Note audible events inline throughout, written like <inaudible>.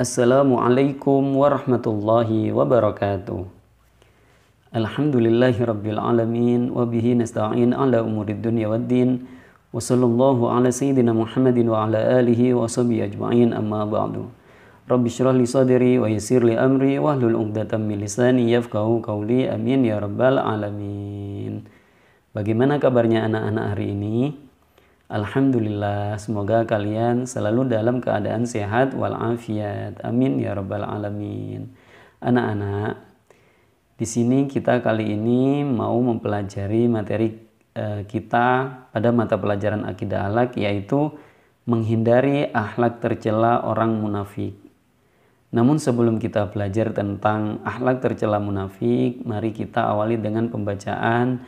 Assalamualaikum warahmatullahi wabarakatuh. Alhamdulillahi rabbil alamin wa bihi nasta'in ala umurid dunya waddin wa sallallahu ala sayyidina Muhammadin wa ala alihi wa sahbihi ajma'in amma ba'du. Rabbi syrah li sadri wa yassir li amri wa hlul uqdatan min lisani yafqahu qawli amin ya rabbal alamin. Bagaimana kabarnya anak-anak hari ini? Alhamdulillah, semoga kalian selalu dalam keadaan sehat walafiat. Amin ya rabbal alamin. Anak-anak, di sini kita kali ini mau mempelajari materi eh, kita pada mata pelajaran akidah alat yaitu menghindari akhlak tercela orang munafik. Namun sebelum kita belajar tentang akhlak tercela munafik, mari kita awali dengan pembacaan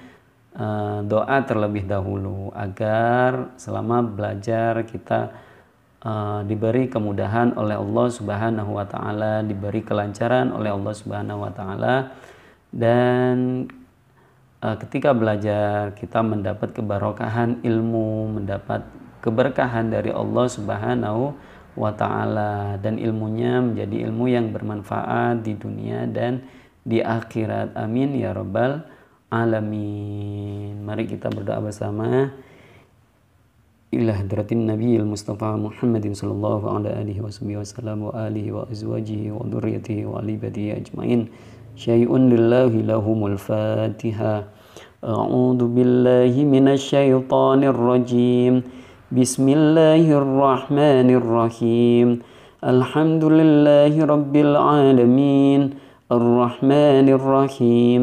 Eh, doa terlebih dahulu agar selama belajar kita uh, diberi kemudahan oleh Allah Subhanahu wa taala, diberi kelancaran oleh Allah Subhanahu wa taala dan uh, ketika belajar kita mendapat keberkahan ilmu, mendapat keberkahan dari Allah Subhanahu wa taala dan ilmunya menjadi ilmu yang bermanfaat di dunia dan di akhirat. Amin ya rabbal alamin. Mari kita berdoa bersama. Ilah dratin Nabiyil Mustafa Muhammadin sallallahu alaihi wasallam wa alihi wa azwajihi wa dhurriyyatihi wa ali badihi ajmain. Syai'un lillahi lahumul Fatiha. A'udzu billahi minasy syaithanir rajim. Bismillahirrahmanirrahim. Alhamdulillahi rabbil alamin. Arrahmanirrahim.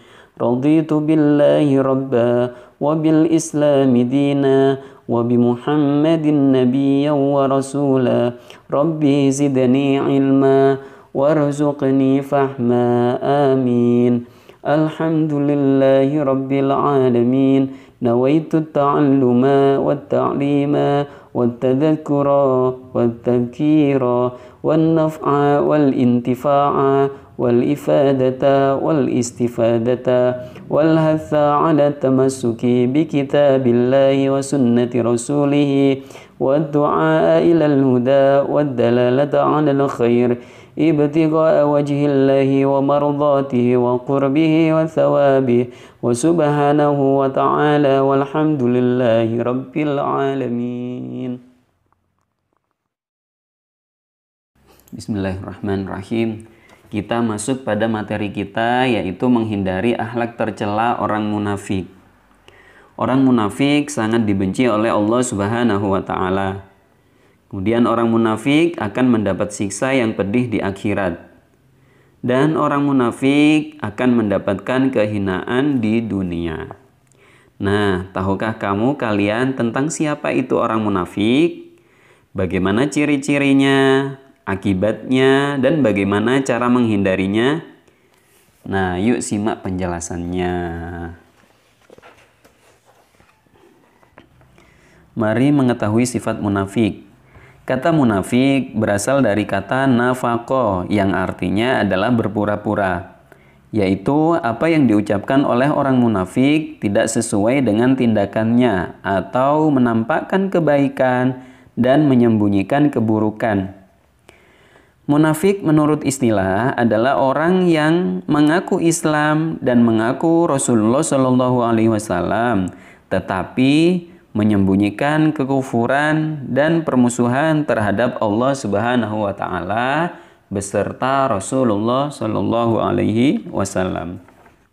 رضيت بالله ربا وبالإسلام دينا وبمحمد نبيا ورسولا ربي زدني علما وارزقني فهما آمين الحمد لله رب العالمين نويت التعلم والتعليم والتذكر والتذكير والنفع والانتفاع والإفادة والاستفادة والحث على التمسك بكتاب الله وسنة رسوله والدعاء إلى الهدى والدلالة على الخير ابتغاء وجه الله ومرضاته وقربه وثوابه وسبحانه وتعالى والحمد لله رب العالمين الرحيم kita masuk pada materi kita yaitu menghindari akhlak tercela orang munafik Orang munafik sangat dibenci oleh Allah Subhanahu wa taala. Kemudian orang munafik akan mendapat siksa yang pedih di akhirat. Dan orang munafik akan mendapatkan kehinaan di dunia. Nah, tahukah kamu kalian tentang siapa itu orang munafik? Bagaimana ciri-cirinya, akibatnya, dan bagaimana cara menghindarinya? Nah, yuk simak penjelasannya. Mari mengetahui sifat munafik. Kata munafik berasal dari kata nafako yang artinya adalah berpura-pura. Yaitu apa yang diucapkan oleh orang munafik tidak sesuai dengan tindakannya atau menampakkan kebaikan dan menyembunyikan keburukan. Munafik menurut istilah adalah orang yang mengaku Islam dan mengaku Rasulullah Shallallahu Alaihi Wasallam, tetapi menyembunyikan kekufuran dan permusuhan terhadap Allah Subhanahu wa taala beserta Rasulullah Shallallahu alaihi wasallam.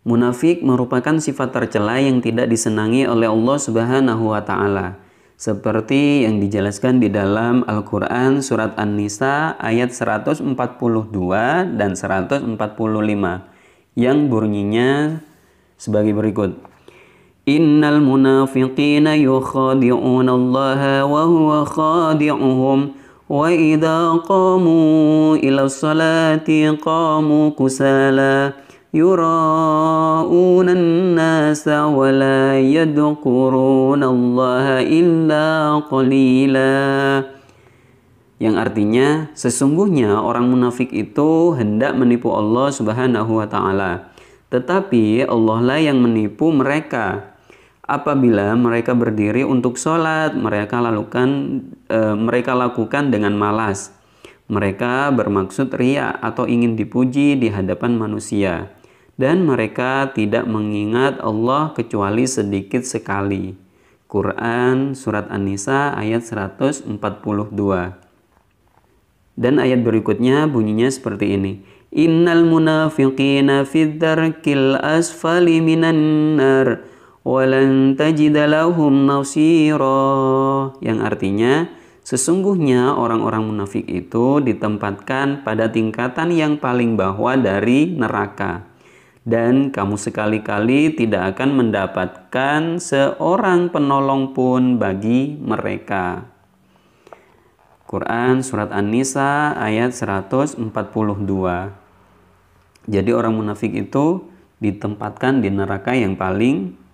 Munafik merupakan sifat tercela yang tidak disenangi oleh Allah Subhanahu wa taala seperti yang dijelaskan di dalam Al-Qur'an surat An-Nisa ayat 142 dan 145 yang bunyinya sebagai berikut. إن المنافقين يخادعون الله وهو خادعهم وإذا قاموا إلى الصلاة قاموا كسالى يراءون الناس ولا يذكرون الله إلا قليلا yang artinya sesungguhnya orang munafik itu hendak menipu Allah Subhanahu wa taala tetapi Allah lah yang menipu mereka apabila mereka berdiri untuk sholat, mereka lakukan e, mereka lakukan dengan malas. Mereka bermaksud ria atau ingin dipuji di hadapan manusia, dan mereka tidak mengingat Allah kecuali sedikit sekali. Quran Surat An-Nisa ayat 142 Dan ayat berikutnya bunyinya seperti ini Innal munafiqina fid darkil asfali minan nar walan yang artinya sesungguhnya orang-orang munafik itu ditempatkan pada tingkatan yang paling bawah dari neraka dan kamu sekali-kali tidak akan mendapatkan seorang penolong pun bagi mereka. Quran surat An-Nisa ayat 142. Jadi orang munafik itu ditempatkan di neraka yang paling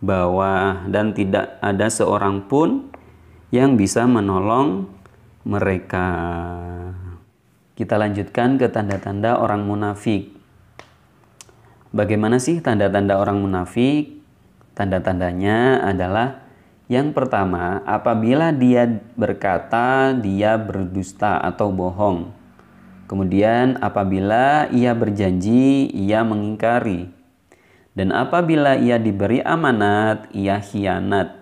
bawah dan tidak ada seorang pun yang bisa menolong mereka. Kita lanjutkan ke tanda-tanda orang munafik. Bagaimana sih tanda-tanda orang munafik? Tanda-tandanya adalah yang pertama, apabila dia berkata dia berdusta atau bohong. Kemudian apabila ia berjanji ia mengingkari. Dan apabila ia diberi amanat, ia hianat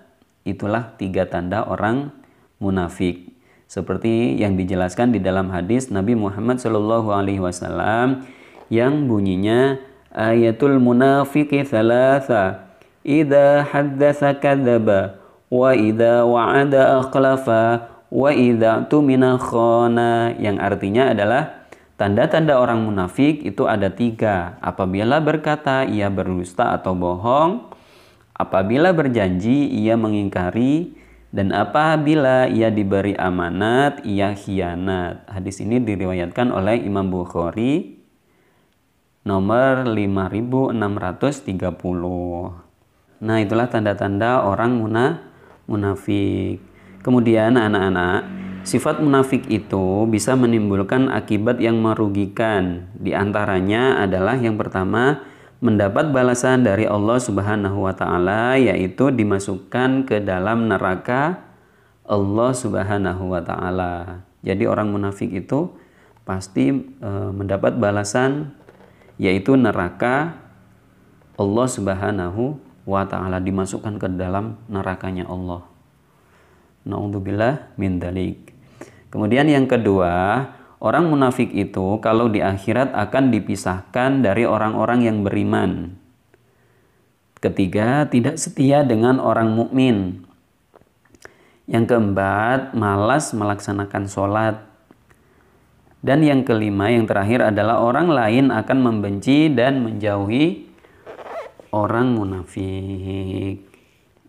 Itulah tiga tanda orang munafik. Seperti yang dijelaskan di dalam hadis Nabi Muhammad Shallallahu Alaihi Wasallam yang bunyinya ayatul munafiqi thalatha idha haddatha kadaba wa idha wa'ada akhlafa wa idha tumina khona yang artinya adalah Tanda-tanda orang munafik itu ada tiga. Apabila berkata ia berdusta atau bohong, apabila berjanji ia mengingkari, dan apabila ia diberi amanat, ia khianat. Hadis ini diriwayatkan oleh Imam Bukhari nomor 5630. Nah itulah tanda-tanda orang munafik. Kemudian anak-anak, Sifat munafik itu bisa menimbulkan akibat yang merugikan. Di antaranya adalah yang pertama mendapat balasan dari Allah Subhanahu wa taala yaitu dimasukkan ke dalam neraka Allah Subhanahu wa taala. Jadi orang munafik itu pasti e, mendapat balasan yaitu neraka Allah Subhanahu wa taala dimasukkan ke dalam nerakanya Allah. Nauzubillah min dalik. Kemudian yang kedua, orang munafik itu kalau di akhirat akan dipisahkan dari orang-orang yang beriman. Ketiga, tidak setia dengan orang mukmin. Yang keempat, malas melaksanakan sholat. Dan yang kelima, yang terakhir adalah orang lain akan membenci dan menjauhi orang munafik.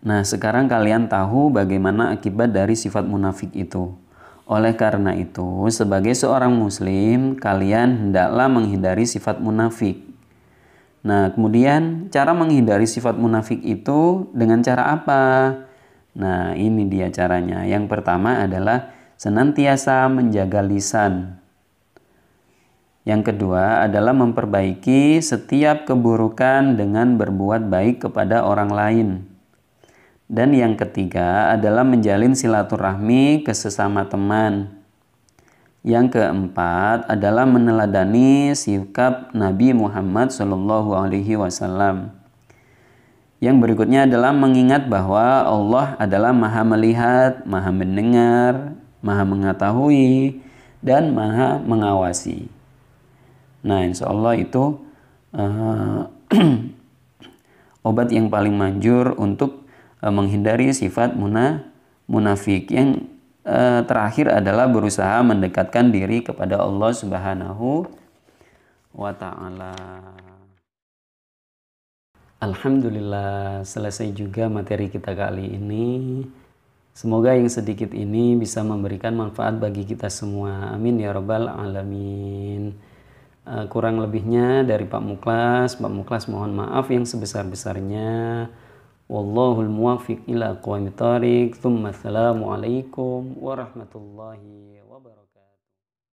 Nah, sekarang kalian tahu bagaimana akibat dari sifat munafik itu. Oleh karena itu, sebagai seorang muslim, kalian hendaklah menghindari sifat munafik. Nah, kemudian cara menghindari sifat munafik itu dengan cara apa? Nah, ini dia caranya. Yang pertama adalah senantiasa menjaga lisan. Yang kedua adalah memperbaiki setiap keburukan dengan berbuat baik kepada orang lain. Dan yang ketiga adalah menjalin silaturahmi ke sesama teman. Yang keempat adalah meneladani sikap Nabi Muhammad Shallallahu Alaihi Wasallam. Yang berikutnya adalah mengingat bahwa Allah adalah maha melihat, maha mendengar, maha mengetahui, dan maha mengawasi. Nah, insya Allah itu uh, <clears throat> obat yang paling manjur untuk Eh, menghindari sifat muna, munafik. Yang uh, terakhir adalah berusaha mendekatkan diri kepada Allah Subhanahu wa taala. Alhamdulillah selesai juga materi kita kali ini. Semoga yang sedikit ini bisa memberikan manfaat bagi kita semua. Amin ya rabbal alamin. Eh, kurang lebihnya dari Pak Muklas, Pak Muklas mohon maaf yang sebesar-besarnya. Wallahul muwafiq ila aqwamit thariq. Tsumma assalamu alaikum warahmatullahi wabarakatuh.